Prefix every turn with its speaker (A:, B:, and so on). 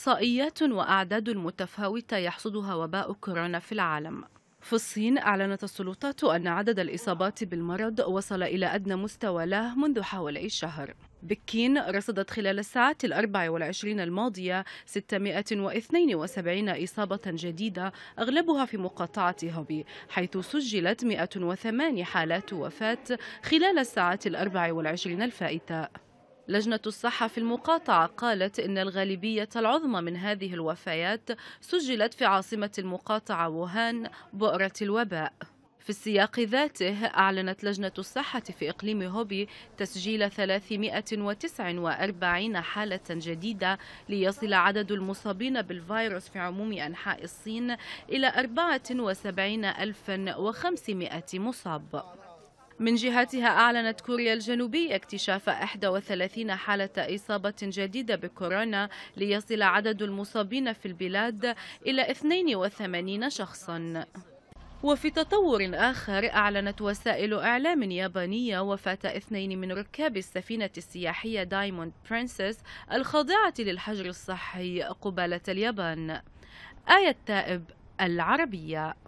A: إحصائيات وأعداد متفاوتة يحصدها وباء كورونا في العالم في الصين أعلنت السلطات أن عدد الإصابات بالمرض وصل إلى أدنى مستوى له منذ حوالي شهر بكين رصدت خلال الساعات الأربع والعشرين الماضية 672 إصابة جديدة أغلبها في مقاطعة هوبي حيث سجلت 108 حالات وفاة خلال الساعات الأربع والعشرين الفائتة لجنة الصحة في المقاطعة قالت إن الغالبية العظمى من هذه الوفيات سجلت في عاصمة المقاطعة ووهان بؤرة الوباء في السياق ذاته أعلنت لجنة الصحة في إقليم هوبي تسجيل 349 حالة جديدة ليصل عدد المصابين بالفيروس في عموم أنحاء الصين إلى 74500 مصاب من جهتها أعلنت كوريا الجنوبية اكتشاف 31 حالة إصابة جديدة بكورونا ليصل عدد المصابين في البلاد إلى 82 شخصاً وفي تطور آخر أعلنت وسائل إعلام يابانية وفاة اثنين من ركاب السفينة السياحية دايموند برنسس الخاضعة للحجر الصحي قبالة اليابان آية تائب العربية